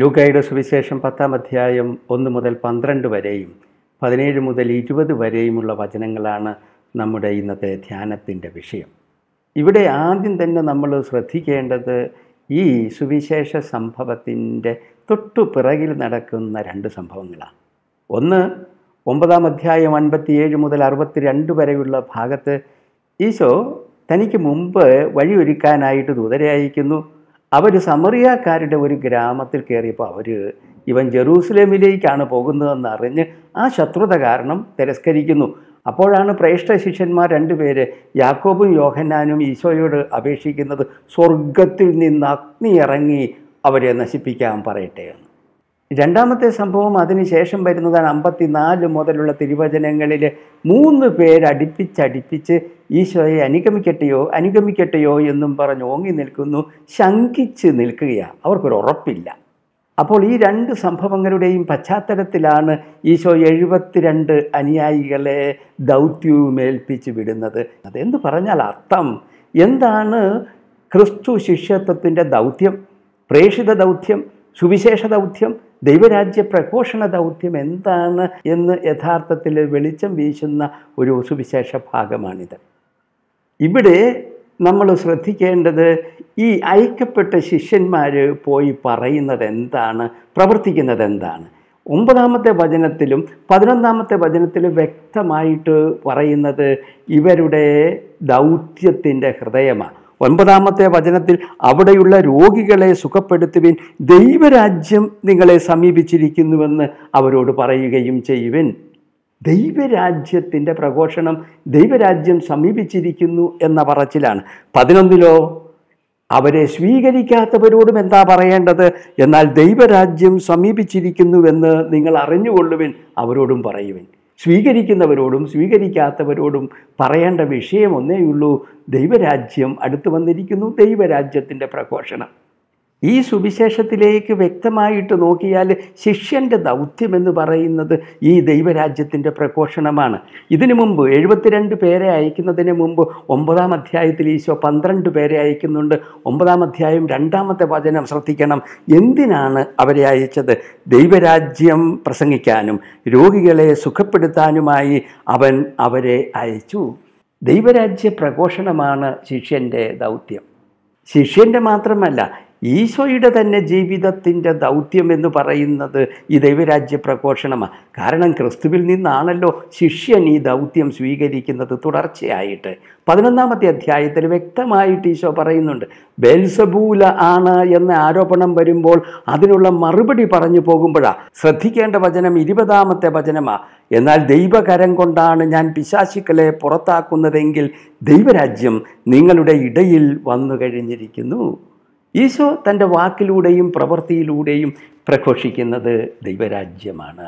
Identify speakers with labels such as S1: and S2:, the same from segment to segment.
S1: ലൂക്കായുടെ സുവിശേഷം പത്താം അധ്യായം ഒന്ന് മുതൽ പന്ത്രണ്ട് വരെയും പതിനേഴ് മുതൽ ഇരുപത് വരെയുമുള്ള വചനങ്ങളാണ് നമ്മുടെ ഇന്നത്തെ ധ്യാനത്തിൻ്റെ വിഷയം ഇവിടെ ആദ്യം തന്നെ നമ്മൾ ശ്രദ്ധിക്കേണ്ടത് ഈ സുവിശേഷ സംഭവത്തിൻ്റെ തൊട്ടു പിറകിൽ നടക്കുന്ന രണ്ട് സംഭവങ്ങളാണ് ഒന്ന് ഒമ്പതാം അധ്യായം അൻപത്തിയേഴ് മുതൽ അറുപത്തിരണ്ട് വരെയുള്ള ഭാഗത്ത് ഈശോ തനിക്ക് മുമ്പ് വഴിയൊരുക്കാനായിട്ട് ദൂതരെ അയക്കുന്നു അവർ സമറിയാക്കാരുടെ ഒരു ഗ്രാമത്തിൽ കയറിയപ്പോൾ അവർ ഇവൻ ജെറൂസലേമിലേക്കാണ് പോകുന്നതെന്ന് അറിഞ്ഞ് ആ ശത്രുത കാരണം തിരസ്കരിക്കുന്നു അപ്പോഴാണ് പ്രേഷ്ഠ ശിഷ്യന്മാർ രണ്ടുപേര് യാക്കോബും യോഹന്നാനും ഈശോയോട് അപേക്ഷിക്കുന്നത് സ്വർഗത്തിൽ നിന്ന് അഗ്നി ഇറങ്ങി അവരെ നശിപ്പിക്കാൻ പറയട്ടെ എന്ന് രണ്ടാമത്തെ സംഭവം അതിനുശേഷം വരുന്നതാണ് അമ്പത്തിനാല് മുതലുള്ള തിരുവചനങ്ങളിൽ മൂന്ന് പേരടിപ്പിച്ചടിപ്പിച്ച് ഈശോയെ അനുഗമിക്കട്ടെയോ അനുഗമിക്കട്ടെയോ എന്നും പറഞ്ഞ് ഓങ്ങി നിൽക്കുന്നു ശങ്കിച്ച് നിൽക്കുകയാണ് അവർക്കൊരു ഉറപ്പില്ല അപ്പോൾ ഈ രണ്ട് സംഭവങ്ങളുടെയും പശ്ചാത്തലത്തിലാണ് ഈശോ എഴുപത്തിരണ്ട് അനുയായികളെ ദൗത്യവുമേൽപ്പിച്ച് വിടുന്നത് അതെന്ന് പറഞ്ഞാൽ അർത്ഥം എന്താണ് ക്രിസ്തു ശിഷ്യത്വത്തിൻ്റെ ദൗത്യം പ്രേഷിത ദൗത്യം സുവിശേഷ ദൗത്യം ദൈവരാജ്യ പ്രഘോഷണ ദൗത്യം എന്താണ് എന്ന് യഥാർത്ഥത്തിൽ വെളിച്ചം വീശുന്ന ഒരു സുവിശേഷ ഭാഗമാണിത് ഇവിടെ നമ്മൾ ശ്രദ്ധിക്കേണ്ടത് ഈ അയക്കപ്പെട്ട ശിഷ്യന്മാർ പോയി പറയുന്നത് എന്താണ് പ്രവർത്തിക്കുന്നത് എന്താണ് ഒമ്പതാമത്തെ വചനത്തിലും പതിനൊന്നാമത്തെ വചനത്തിലും വ്യക്തമായിട്ട് പറയുന്നത് ഇവരുടെ ദൗത്യത്തിൻ്റെ ഹൃദയമാണ് ഒൻപതാമത്തെ വചനത്തിൽ അവിടെയുള്ള രോഗികളെ സുഖപ്പെടുത്തുവിൻ ദൈവരാജ്യം നിങ്ങളെ സമീപിച്ചിരിക്കുന്നുവെന്ന് അവരോട് പറയുകയും ചെയ്യുവിൻ ദൈവരാജ്യത്തിൻ്റെ പ്രഘോഷണം ദൈവരാജ്യം സമീപിച്ചിരിക്കുന്നു എന്ന പറച്ചിലാണ് പതിനൊന്നിലോ അവരെ സ്വീകരിക്കാത്തവരോടും എന്താ പറയേണ്ടത് എന്നാൽ ദൈവരാജ്യം സമീപിച്ചിരിക്കുന്നുവെന്ന് നിങ്ങൾ അറിഞ്ഞുകൊള്ളുവിൻ അവരോടും പറയുവിൻ സ്വീകരിക്കുന്നവരോടും സ്വീകരിക്കാത്തവരോടും പറയേണ്ട വിഷയം ഒന്നേയുള്ളൂ ദൈവരാജ്യം അടുത്തു വന്നിരിക്കുന്നു ദൈവരാജ്യത്തിൻ്റെ പ്രഘോഷണം ഈ സുവിശേഷത്തിലേക്ക് വ്യക്തമായിട്ട് നോക്കിയാൽ ശിഷ്യൻ്റെ ദൗത്യം എന്ന് പറയുന്നത് ഈ ദൈവരാജ്യത്തിൻ്റെ പ്രഘോഷണമാണ് ഇതിനു മുമ്പ് എഴുപത്തിരണ്ട് പേരെ അയക്കുന്നതിന് മുമ്പ് ഒമ്പതാം അധ്യായത്തിൽ ഈശോ പന്ത്രണ്ട് പേരെ അയക്കുന്നുണ്ട് ഒമ്പതാം അധ്യായം രണ്ടാമത്തെ വചനം ശ്രദ്ധിക്കണം എന്തിനാണ് അവരെ അയച്ചത് ദൈവരാജ്യം പ്രസംഗിക്കാനും രോഗികളെ സുഖപ്പെടുത്താനുമായി അവൻ അവരെ അയച്ചു ദൈവരാജ്യ പ്രഘോഷണമാണ് ശിഷ്യൻ്റെ ദൗത്യം ശിഷ്യൻ്റെ മാത്രമല്ല ഈശോയുടെ തന്നെ ജീവിതത്തിൻ്റെ ദൗത്യം എന്ന് പറയുന്നത് ഈ ദൈവരാജ്യ പ്രഘോഷണമാണ് കാരണം ക്രിസ്തുവിൽ നിന്നാണല്ലോ ശിഷ്യൻ ഈ ദൗത്യം സ്വീകരിക്കുന്നത് തുടർച്ചയായിട്ട് പതിനൊന്നാമത്തെ അധ്യായത്തിൽ വ്യക്തമായിട്ട് ഈശോ പറയുന്നുണ്ട് ബെൽസബൂല ആണ് എന്ന ആരോപണം വരുമ്പോൾ അതിനുള്ള മറുപടി പറഞ്ഞു പോകുമ്പോഴാണ് ശ്രദ്ധിക്കേണ്ട വചനം ഇരുപതാമത്തെ വചനമാണ് എന്നാൽ ദൈവകരം കൊണ്ടാണ് ഞാൻ പിശാശിക്കളെ പുറത്താക്കുന്നതെങ്കിൽ ദൈവരാജ്യം നിങ്ങളുടെ ഇടയിൽ വന്നു കഴിഞ്ഞിരിക്കുന്നു ഈശോ തൻ്റെ വാക്കിലൂടെയും പ്രവൃത്തിയിലൂടെയും പ്രഘോഷിക്കുന്നത് ദൈവരാജ്യമാണ്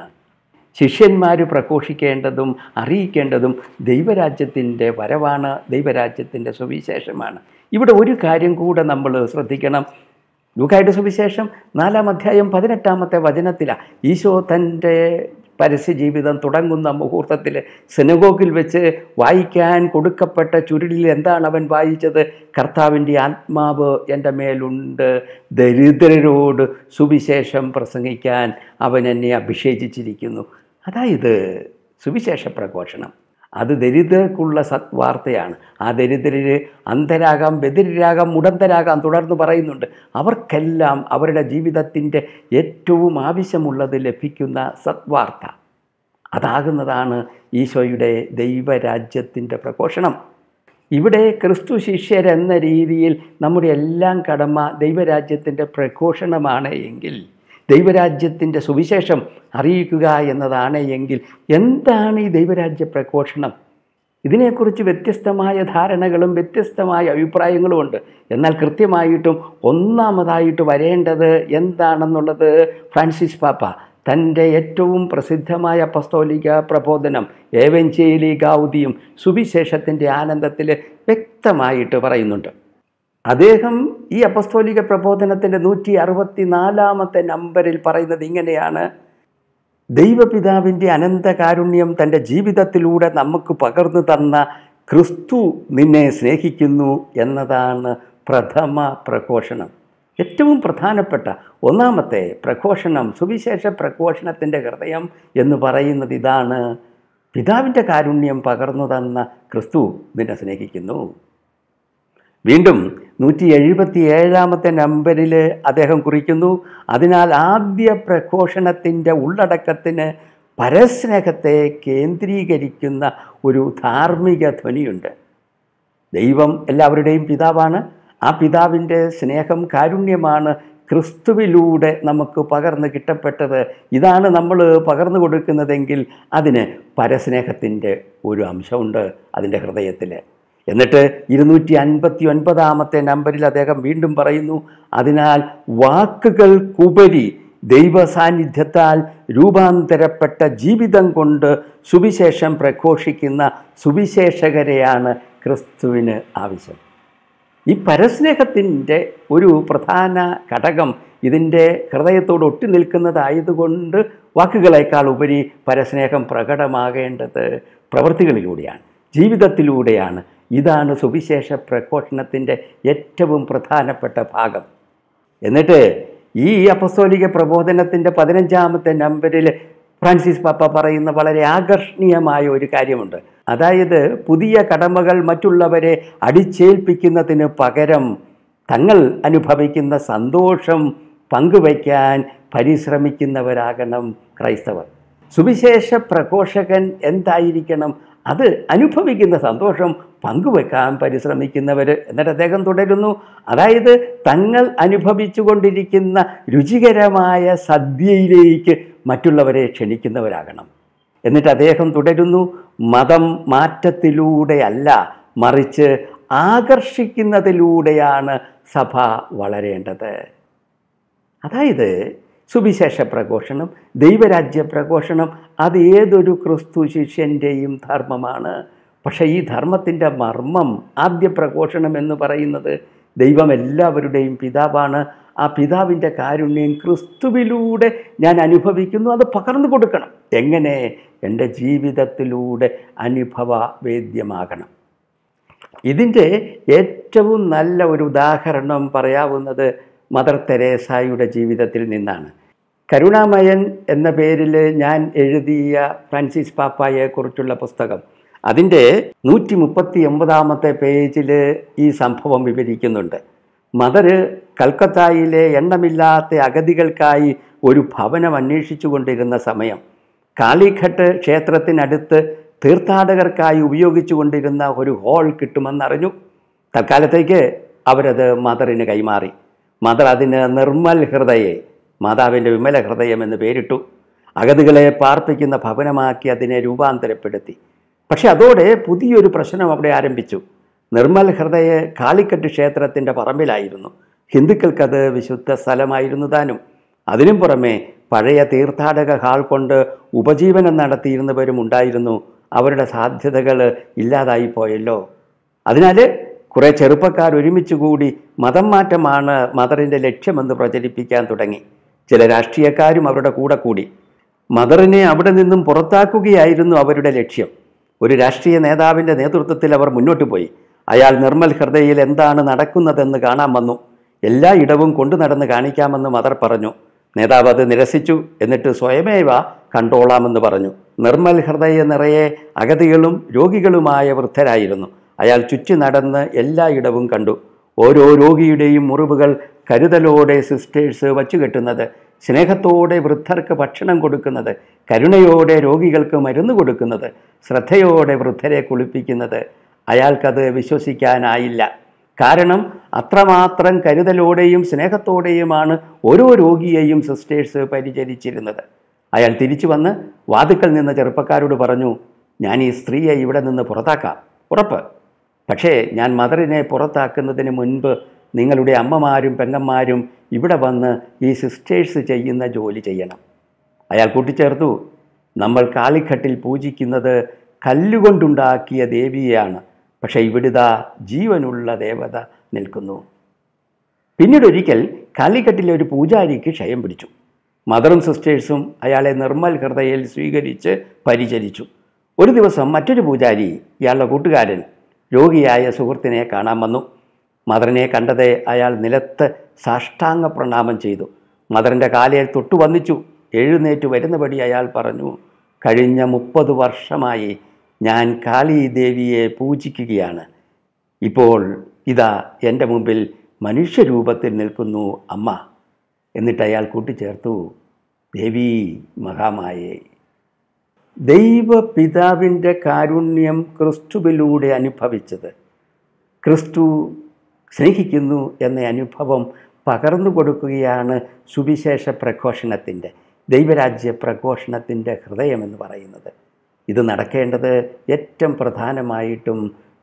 S1: ശിഷ്യന്മാർ പ്രഘോഷിക്കേണ്ടതും അറിയിക്കേണ്ടതും ദൈവരാജ്യത്തിൻ്റെ വരവാണ് ദൈവരാജ്യത്തിൻ്റെ സുവിശേഷമാണ് ഇവിടെ ഒരു കാര്യം കൂടെ നമ്മൾ ശ്രദ്ധിക്കണം ലൂക്കായിട്ട് സുവിശേഷം നാലാം അധ്യായം പതിനെട്ടാമത്തെ വചനത്തിലാണ് ഈശോ തൻ്റെ ജീവിതം തുടങ്ങുന്ന മുഹൂർത്തത്തിൽ സിനഗോഗിൽ വെച്ച് വായിക്കാൻ കൊടുക്കപ്പെട്ട ചുരുളിൽ എന്താണ് അവൻ വായിച്ചത് കർത്താവിൻ്റെ ആത്മാവ് എൻ്റെ മേലുണ്ട് ദരിദ്രരോട് സുവിശേഷം പ്രസംഗിക്കാൻ അവൻ എന്നെ അഭിഷേചിച്ചിരിക്കുന്നു അതായത് സുവിശേഷ പ്രഘോഷണം അത് ദരിദ്രർക്കുള്ള സത്വാർത്തയാണ് ആ ദരിദ്രര് അന്ധരാകാം ബദിരരാകാം മുടന്തരാകാം തുടർന്ന് പറയുന്നുണ്ട് അവർക്കെല്ലാം അവരുടെ ജീവിതത്തിൻ്റെ ഏറ്റവും ആവശ്യമുള്ളത് ലഭിക്കുന്ന സത്വാർത്ത അതാകുന്നതാണ് ഈശോയുടെ ദൈവരാജ്യത്തിൻ്റെ പ്രഘോഷണം ഇവിടെ ക്രിസ്തു ശിഷ്യരെന്ന രീതിയിൽ നമ്മുടെ എല്ലാം കടമ ദൈവരാജ്യത്തിൻ്റെ പ്രഘോഷണമാണ് എങ്കിൽ ദൈവരാജ്യത്തിൻ്റെ സുവിശേഷം അറിയിക്കുക എന്നതാണ് എങ്കിൽ എന്താണ് ഈ ദൈവരാജ്യ പ്രഘോഷണം ഇതിനെക്കുറിച്ച് വ്യത്യസ്തമായ ധാരണകളും വ്യത്യസ്തമായ അഭിപ്രായങ്ങളും ഉണ്ട് എന്നാൽ കൃത്യമായിട്ടും ഒന്നാമതായിട്ട് വരേണ്ടത് എന്താണെന്നുള്ളത് ഫ്രാൻസിസ് പാപ്പ തൻ്റെ ഏറ്റവും പ്രസിദ്ധമായ പസ്തോലിക പ്രബോധനം ഏവഞ്ചേലി ഗൗതിയും സുവിശേഷത്തിൻ്റെ ആനന്ദത്തിൽ വ്യക്തമായിട്ട് പറയുന്നുണ്ട് അദ്ദേഹം ഈ അപ്പസ്തോലിക പ്രബോധനത്തിൻ്റെ നൂറ്റി അറുപത്തി നാലാമത്തെ നമ്പറിൽ പറയുന്നത് ഇങ്ങനെയാണ് ദൈവപിതാവിൻ്റെ അനന്തകാരുണ്യം തൻ്റെ ജീവിതത്തിലൂടെ നമുക്ക് പകർന്നു തന്ന ക്രിസ്തു നിന്നെ സ്നേഹിക്കുന്നു എന്നതാണ് പ്രഥമ പ്രഘോഷണം ഏറ്റവും പ്രധാനപ്പെട്ട ഒന്നാമത്തെ പ്രഘോഷണം സുവിശേഷ പ്രഘോഷണത്തിൻ്റെ ഹൃദയം എന്ന് പറയുന്നത് ഇതാണ് പിതാവിൻ്റെ കാരുണ്യം പകർന്നു തന്ന ക്രിസ്തു നിന്നെ സ്നേഹിക്കുന്നു വീണ്ടും നൂറ്റി എഴുപത്തി ഏഴാമത്തെ നമ്പറിൽ അദ്ദേഹം കുറിക്കുന്നു അതിനാൽ ആദ്യ പ്രഘോഷണത്തിൻ്റെ ഉള്ളടക്കത്തിന് പരസ്നേഹത്തെ കേന്ദ്രീകരിക്കുന്ന ഒരു ധാർമ്മിക ധ്വനിയുണ്ട് ദൈവം എല്ലാവരുടെയും പിതാവാണ് ആ പിതാവിൻ്റെ സ്നേഹം കാരുണ്യമാണ് ക്രിസ്തുവിലൂടെ നമുക്ക് പകർന്നു കിട്ടപ്പെട്ടത് ഇതാണ് നമ്മൾ പകർന്നു കൊടുക്കുന്നതെങ്കിൽ അതിന് പരസ്നേഹത്തിൻ്റെ ഒരു അംശമുണ്ട് അതിൻ്റെ ഹൃദയത്തിൽ എന്നിട്ട് ഇരുന്നൂറ്റി അൻപത്തി ഒൻപതാമത്തെ നമ്പറിൽ അദ്ദേഹം വീണ്ടും പറയുന്നു അതിനാൽ വാക്കുകൾക്കുപരി ദൈവ സാന്നിധ്യത്താൽ രൂപാന്തരപ്പെട്ട ജീവിതം കൊണ്ട് സുവിശേഷം പ്രഘോഷിക്കുന്ന സുവിശേഷകരെയാണ് ക്രിസ്തുവിന് ആവശ്യം ഈ പരസ്നേഹത്തിൻ്റെ ഒരു പ്രധാന ഘടകം ഇതിൻ്റെ ഹൃദയത്തോട് ഒട്ടി നിൽക്കുന്നതായതുകൊണ്ട് വാക്കുകളേക്കാൾ ഉപരി പരസ്നേഹം പ്രകടമാകേണ്ടത് പ്രവൃത്തികളിലൂടെയാണ് ജീവിതത്തിലൂടെയാണ് ഇതാണ് സുവിശേഷ പ്രഘോഷണത്തിൻ്റെ ഏറ്റവും പ്രധാനപ്പെട്ട ഭാഗം എന്നിട്ട് ഈ അപസോലിക പ്രബോധനത്തിൻ്റെ പതിനഞ്ചാമത്തെ നമ്പറിൽ ഫ്രാൻസിസ് പാപ്പ പറയുന്ന വളരെ ആകർഷണീയമായ ഒരു കാര്യമുണ്ട് അതായത് പുതിയ കടമകൾ മറ്റുള്ളവരെ അടിച്ചേൽപ്പിക്കുന്നതിന് പകരം തങ്ങൾ അനുഭവിക്കുന്ന സന്തോഷം പങ്കുവയ്ക്കാൻ പരിശ്രമിക്കുന്നവരാകണം ക്രൈസ്തവർ സുവിശേഷ പ്രഘോഷകൻ എന്തായിരിക്കണം അത് അനുഭവിക്കുന്ന സന്തോഷം പങ്കുവെക്കാൻ പരിശ്രമിക്കുന്നവർ എന്നിട്ട് അദ്ദേഹം തുടരുന്നു അതായത് തങ്ങൾ അനുഭവിച്ചുകൊണ്ടിരിക്കുന്ന രുചികരമായ സദ്യയിലേക്ക് മറ്റുള്ളവരെ ക്ഷണിക്കുന്നവരാകണം എന്നിട്ട് അദ്ദേഹം തുടരുന്നു മതം മാറ്റത്തിലൂടെയല്ല മറിച്ച് ആകർഷിക്കുന്നതിലൂടെയാണ് സഭ വളരേണ്ടത് അതായത് സുവിശേഷ പ്രഘോഷണം ദൈവരാജ്യ പ്രഘോഷണം അത് ഏതൊരു ക്രിസ്തു ശിഷ്യൻ്റെയും ധർമ്മമാണ് പക്ഷേ ഈ ധർമ്മത്തിൻ്റെ മർമ്മം ആദ്യ പ്രഘോഷണം എന്ന് പറയുന്നത് ദൈവം എല്ലാവരുടെയും പിതാവാണ് ആ പിതാവിൻ്റെ കാരുണ്യം ക്രിസ്തുവിലൂടെ ഞാൻ അനുഭവിക്കുന്നു അത് പകർന്നു കൊടുക്കണം എങ്ങനെ എൻ്റെ ജീവിതത്തിലൂടെ വേദ്യമാകണം ഇതിൻ്റെ ഏറ്റവും നല്ല ഒരു ഉദാഹരണം പറയാവുന്നത് മദർ തെരേസായുടെ ജീവിതത്തിൽ നിന്നാണ് കരുണാമയൻ എന്ന പേരിൽ ഞാൻ എഴുതിയ ഫ്രാൻസിസ് പാപ്പായെക്കുറിച്ചുള്ള പുസ്തകം അതിൻ്റെ നൂറ്റി മുപ്പത്തി ഒമ്പതാമത്തെ പേജിൽ ഈ സംഭവം വിവരിക്കുന്നുണ്ട് മദർ കൽക്കത്തായിലെ എണ്ണമില്ലാത്ത അഗതികൾക്കായി ഒരു ഭവനം അന്വേഷിച്ചു കൊണ്ടിരുന്ന സമയം കാളിഘട്ട് ക്ഷേത്രത്തിനടുത്ത് തീർത്ഥാടകർക്കായി ഉപയോഗിച്ചു കൊണ്ടിരുന്ന ഒരു ഹോൾ കിട്ടുമെന്നറിഞ്ഞു തൽക്കാലത്തേക്ക് അവരത് മദറിന് കൈമാറി മദർ അതിന് നിർമ്മൽ ഹൃദയെ മാതാവിൻ്റെ വിമല ഹൃദയം എന്ന് പേരിട്ടു അഗതികളെ പാർപ്പിക്കുന്ന ഭവനമാക്കി അതിനെ രൂപാന്തരപ്പെടുത്തി പക്ഷേ അതോടെ പുതിയൊരു പ്രശ്നം അവിടെ ആരംഭിച്ചു നിർമ്മൽ ഹൃദയ കാളിക്കട്ട് ക്ഷേത്രത്തിൻ്റെ പറമ്പിലായിരുന്നു ഹിന്ദുക്കൾക്കത് വിശുദ്ധ സ്ഥലമായിരുന്നു താനും അതിനും പുറമെ പഴയ തീർത്ഥാടക ഹാൾ കൊണ്ട് ഉപജീവനം നടത്തിയിരുന്നവരും ഉണ്ടായിരുന്നു അവരുടെ സാധ്യതകൾ ഇല്ലാതായി പോയല്ലോ അതിനാൽ കുറേ ചെറുപ്പക്കാർ ഒരുമിച്ച് കൂടി മതം മാറ്റമാണ് മദറിൻ്റെ ലക്ഷ്യമെന്ന് പ്രചരിപ്പിക്കാൻ തുടങ്ങി ചില രാഷ്ട്രീയക്കാരും അവരുടെ കൂടെ കൂടി മദറിനെ അവിടെ നിന്നും പുറത്താക്കുകയായിരുന്നു അവരുടെ ലക്ഷ്യം ഒരു രാഷ്ട്രീയ നേതാവിൻ്റെ നേതൃത്വത്തിൽ അവർ മുന്നോട്ട് പോയി അയാൾ നിർമ്മൽ ഹൃദയയിൽ എന്താണ് നടക്കുന്നതെന്ന് കാണാൻ വന്നു എല്ലാ ഇടവും കൊണ്ടു നടന്ന് കാണിക്കാമെന്ന് മദർ പറഞ്ഞു നേതാവ് അത് നിരസിച്ചു എന്നിട്ട് സ്വയമേവ കണ്ടോളാമെന്ന് പറഞ്ഞു നിർമ്മൽ ഹൃദയ നിറയെ അഗതികളും രോഗികളുമായ വൃദ്ധരായിരുന്നു അയാൾ ചുറ്റി നടന്ന് എല്ലാ ഇടവും കണ്ടു ഓരോ രോഗിയുടെയും മുറിവുകൾ കരുതലോടെ സിസ്റ്റേഴ്സ് കെട്ടുന്നത് സ്നേഹത്തോടെ വൃദ്ധർക്ക് ഭക്ഷണം കൊടുക്കുന്നത് കരുണയോടെ രോഗികൾക്ക് മരുന്ന് കൊടുക്കുന്നത് ശ്രദ്ധയോടെ വൃദ്ധരെ കുളിപ്പിക്കുന്നത് അയാൾക്കത് വിശ്വസിക്കാനായില്ല കാരണം അത്രമാത്രം കരുതലോടെയും സ്നേഹത്തോടെയുമാണ് ഓരോ രോഗിയെയും സിസ്റ്റേഴ്സ് പരിചരിച്ചിരുന്നത് അയാൾ തിരിച്ചു വന്ന് വാതുക്കൽ നിന്ന ചെറുപ്പക്കാരോട് പറഞ്ഞു ഞാൻ ഈ സ്ത്രീയെ ഇവിടെ നിന്ന് പുറത്താക്കാം ഉറപ്പ് പക്ഷേ ഞാൻ മദറിനെ പുറത്താക്കുന്നതിന് മുൻപ് നിങ്ങളുടെ അമ്മമാരും പെങ്ങന്മാരും ഇവിടെ വന്ന് ഈ സിസ്റ്റേഴ്സ് ചെയ്യുന്ന ജോലി ചെയ്യണം അയാൾ കൂട്ടിച്ചേർത്തു നമ്മൾ കാളിഘട്ടിൽ പൂജിക്കുന്നത് കല്ലുകൊണ്ടുണ്ടാക്കിയ ദേവിയെയാണ് പക്ഷേ ഇവിടുത്തെ ജീവനുള്ള ദേവത നിൽക്കുന്നു പിന്നീടൊരിക്കൽ കാലിക്കട്ടിലെ ഒരു പൂജാരിക്ക് ക്ഷയം പിടിച്ചു മദറും സിസ്റ്റേഴ്സും അയാളെ നിർമ്മൽ ഹൃദയയിൽ സ്വീകരിച്ച് പരിചരിച്ചു ഒരു ദിവസം മറ്റൊരു പൂജാരി ഇയാളുടെ കൂട്ടുകാരൻ രോഗിയായ സുഹൃത്തിനെ കാണാൻ വന്നു മദറിനെ കണ്ടതേ അയാൾ നിലത്ത് സാഷ്ടാംഗ പ്രണാമം ചെയ്തു മദറിൻ്റെ കാലയിൽ തൊട്ടു വന്നിച്ചു എഴുന്നേറ്റ് വരുന്നപടി അയാൾ പറഞ്ഞു കഴിഞ്ഞ മുപ്പത് വർഷമായി ഞാൻ കാളി ദേവിയെ പൂജിക്കുകയാണ് ഇപ്പോൾ ഇതാ എൻ്റെ മുമ്പിൽ മനുഷ്യരൂപത്തിൽ നിൽക്കുന്നു അമ്മ എന്നിട്ട് അയാൾ കൂട്ടിച്ചേർത്തു ദേവി മഹാമായേ ദൈവപിതാവിൻ്റെ കാരുണ്യം ക്രിസ്തുവിലൂടെ അനുഭവിച്ചത് ക്രിസ്തു സ്നേഹിക്കുന്നു എന്ന അനുഭവം പകർന്നു കൊടുക്കുകയാണ് സുവിശേഷ പ്രഘോഷണത്തിൻ്റെ ദൈവരാജ്യ പ്രഘോഷണത്തിൻ്റെ ഹൃദയമെന്ന് പറയുന്നത് ഇത് നടക്കേണ്ടത് ഏറ്റവും പ്രധാനമായിട്ടും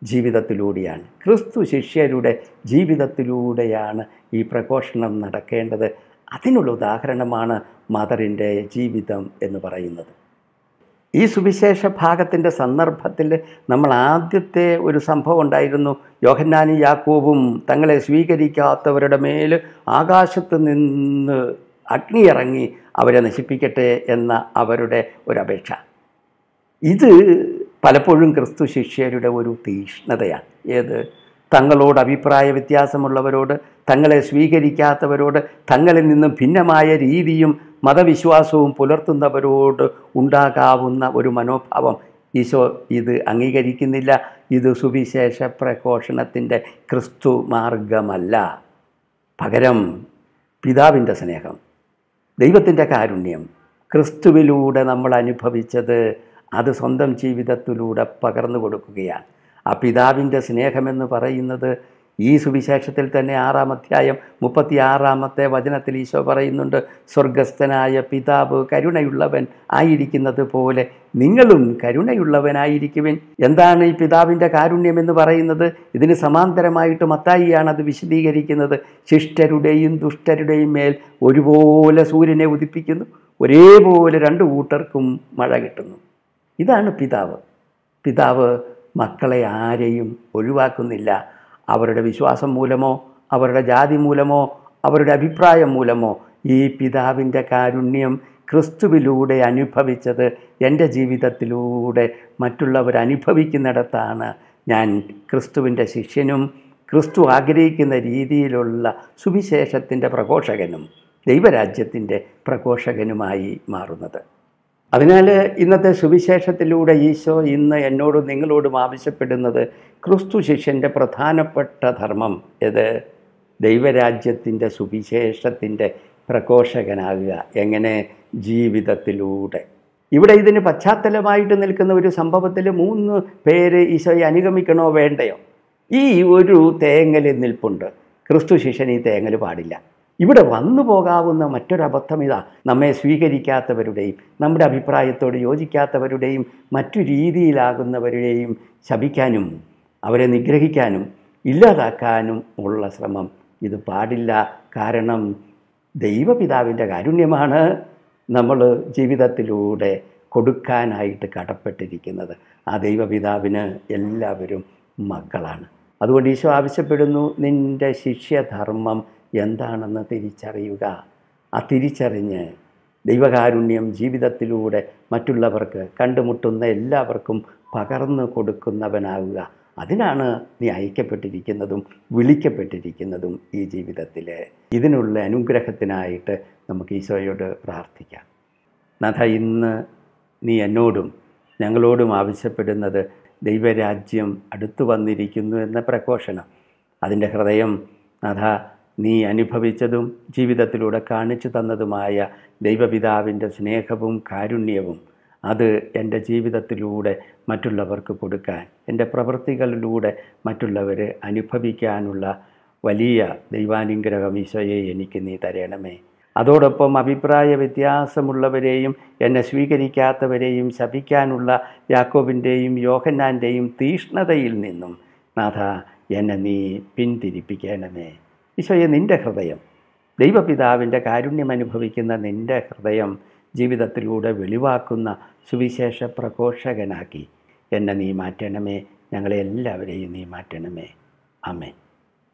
S1: ജീവിതത്തിലൂടെയാണ് ക്രിസ്തു ശിഷ്യരുടെ ജീവിതത്തിലൂടെയാണ് ഈ പ്രഘോഷണം നടക്കേണ്ടത് അതിനുള്ള ഉദാഹരണമാണ് മദറിൻ്റെ ജീവിതം എന്ന് പറയുന്നത് ഈ സുവിശേഷ ഭാഗത്തിൻ്റെ സന്ദർഭത്തിൽ നമ്മൾ ആദ്യത്തെ ഒരു സംഭവം ഉണ്ടായിരുന്നു യോഹന്നാനി യാക്കോബും തങ്ങളെ സ്വീകരിക്കാത്തവരുടെ മേൽ ആകാശത്ത് നിന്ന് അഗ്നി ഇറങ്ങി അവരെ നശിപ്പിക്കട്ടെ എന്ന അവരുടെ ഒരപേക്ഷ ഇത് പലപ്പോഴും ക്രിസ്തു ശിഷ്യരുടെ ഒരു തീഷ്ണതയാണ് ഏത് തങ്ങളോട് അഭിപ്രായ വ്യത്യാസമുള്ളവരോട് തങ്ങളെ സ്വീകരിക്കാത്തവരോട് തങ്ങളിൽ നിന്നും ഭിന്നമായ രീതിയും മതവിശ്വാസവും പുലർത്തുന്നവരോട് ഉണ്ടാകാവുന്ന ഒരു മനോഭാവം ഈശോ ഇത് അംഗീകരിക്കുന്നില്ല ഇത് സുവിശേഷ പ്രഘോഷണത്തിൻ്റെ ക്രിസ്തു മാർഗമല്ല പകരം പിതാവിൻ്റെ സ്നേഹം ദൈവത്തിൻ്റെ കാരുണ്യം ക്രിസ്തുവിലൂടെ നമ്മൾ അനുഭവിച്ചത് അത് സ്വന്തം ജീവിതത്തിലൂടെ പകർന്നു കൊടുക്കുകയാണ് ആ പിതാവിൻ്റെ സ്നേഹമെന്ന് പറയുന്നത് ഈ സുവിശേഷത്തിൽ തന്നെ ആറാം അധ്യായം മുപ്പത്തിയാറാമത്തെ വചനത്തിൽ ഈശോ പറയുന്നുണ്ട് സ്വർഗസ്ഥനായ പിതാവ് കരുണയുള്ളവൻ ആയിരിക്കുന്നത് പോലെ നിങ്ങളും കരുണയുള്ളവനായിരിക്കുവിൻ എന്താണ് ഈ പിതാവിൻ്റെ കാരുണ്യം എന്ന് പറയുന്നത് ഇതിന് സമാന്തരമായിട്ട് മത്തായിയാണ് അത് വിശദീകരിക്കുന്നത് ശിഷ്ടരുടെയും ദുഷ്ടരുടെയും മേൽ ഒരുപോലെ സൂര്യനെ ഉദിപ്പിക്കുന്നു ഒരേപോലെ രണ്ട് കൂട്ടർക്കും മഴ കിട്ടുന്നു ഇതാണ് പിതാവ് പിതാവ് മക്കളെ ആരെയും ഒഴിവാക്കുന്നില്ല അവരുടെ വിശ്വാസം മൂലമോ അവരുടെ ജാതി മൂലമോ അവരുടെ അഭിപ്രായം മൂലമോ ഈ പിതാവിൻ്റെ കാരുണ്യം ക്രിസ്തുവിലൂടെ അനുഭവിച്ചത് എൻ്റെ ജീവിതത്തിലൂടെ മറ്റുള്ളവർ അനുഭവിക്കുന്നിടത്താണ് ഞാൻ ക്രിസ്തുവിൻ്റെ ശിഷ്യനും ക്രിസ്തു ആഗ്രഹിക്കുന്ന രീതിയിലുള്ള സുവിശേഷത്തിൻ്റെ പ്രഘോഷകനും ദൈവരാജ്യത്തിൻ്റെ പ്രഘോഷകനുമായി മാറുന്നത് അതിനാൽ ഇന്നത്തെ സുവിശേഷത്തിലൂടെ ഈശോ ഇന്ന് എന്നോടും നിങ്ങളോടും ആവശ്യപ്പെടുന്നത് ക്രിസ്തു ശിഷ്യൻ്റെ പ്രധാനപ്പെട്ട ധർമ്മം ഇത് ദൈവരാജ്യത്തിൻ്റെ സുവിശേഷത്തിൻ്റെ പ്രഘോഷകനാകുക എങ്ങനെ ജീവിതത്തിലൂടെ ഇവിടെ ഇതിന് പശ്ചാത്തലമായിട്ട് നിൽക്കുന്ന ഒരു സംഭവത്തിൽ മൂന്ന് പേര് ഈശോയെ അനുഗമിക്കണോ വേണ്ടയോ ഈ ഒരു തേങ്ങലിൽ നിൽപ്പുണ്ട് ക്രിസ്തു ശിഷ്യൻ ഈ തേങ്ങൽ പാടില്ല ഇവിടെ വന്നു പോകാവുന്ന മറ്റൊരബദ്ധം ഇതാ നമ്മെ സ്വീകരിക്കാത്തവരുടെയും നമ്മുടെ അഭിപ്രായത്തോട് യോജിക്കാത്തവരുടെയും മറ്റു രീതിയിലാകുന്നവരുടെയും ശപിക്കാനും അവരെ നിഗ്രഹിക്കാനും ഇല്ലാതാക്കാനും ഉള്ള ശ്രമം ഇത് പാടില്ല കാരണം ദൈവപിതാവിൻ്റെ കാരുണ്യമാണ് നമ്മൾ ജീവിതത്തിലൂടെ കൊടുക്കാനായിട്ട് കടപ്പെട്ടിരിക്കുന്നത് ആ ദൈവപിതാവിന് എല്ലാവരും മക്കളാണ് അതുകൊണ്ട് ഈശോ ആവശ്യപ്പെടുന്നു നിൻ്റെ ശിഷ്യധർമ്മം എന്താണെന്ന് തിരിച്ചറിയുക ആ തിരിച്ചറിഞ്ഞ് ദൈവകാരുണ്യം ജീവിതത്തിലൂടെ മറ്റുള്ളവർക്ക് കണ്ടുമുട്ടുന്ന എല്ലാവർക്കും പകർന്നു കൊടുക്കുന്നവനാവുക അതിനാണ് നീ അയക്കപ്പെട്ടിരിക്കുന്നതും വിളിക്കപ്പെട്ടിരിക്കുന്നതും ഈ ജീവിതത്തിൽ ഇതിനുള്ള അനുഗ്രഹത്തിനായിട്ട് നമുക്ക് ഈശോയോട് പ്രാർത്ഥിക്കാം നഥ ഇന്ന് നീ എന്നോടും ഞങ്ങളോടും ആവശ്യപ്പെടുന്നത് ദൈവരാജ്യം അടുത്തു വന്നിരിക്കുന്നു എന്ന പ്രഘോഷണം അതിൻ്റെ ഹൃദയം നഥ നീ അനുഭവിച്ചതും ജീവിതത്തിലൂടെ കാണിച്ചു തന്നതുമായ ദൈവപിതാവിൻ്റെ സ്നേഹവും കാരുണ്യവും അത് എൻ്റെ ജീവിതത്തിലൂടെ മറ്റുള്ളവർക്ക് കൊടുക്കാൻ എൻ്റെ പ്രവൃത്തികളിലൂടെ മറ്റുള്ളവർ അനുഭവിക്കാനുള്ള വലിയ ദൈവാനുഗ്രഹം ഈശോയെ എനിക്ക് നീ തരണമേ അതോടൊപ്പം അഭിപ്രായ വ്യത്യാസമുള്ളവരെയും എന്നെ സ്വീകരിക്കാത്തവരെയും ശപിക്കാനുള്ള യാക്കോബിൻ്റെയും യോഹന്നാൻ്റെയും തീഷ്ണതയിൽ നിന്നും നാഥ എന്നെ നീ പിന്തിരിപ്പിക്കണമേ ഈശോയെ നിൻ്റെ ഹൃദയം ദൈവപിതാവിൻ്റെ കാരുണ്യം അനുഭവിക്കുന്ന നിൻ്റെ ഹൃദയം ജീവിതത്തിലൂടെ വെളിവാക്കുന്ന സുവിശേഷ പ്രഘോഷകനാക്കി എന്നെ നീ മാറ്റണമേ ഞങ്ങളെ എല്ലാവരെയും നീ മാറ്റണമേ അമ്മേ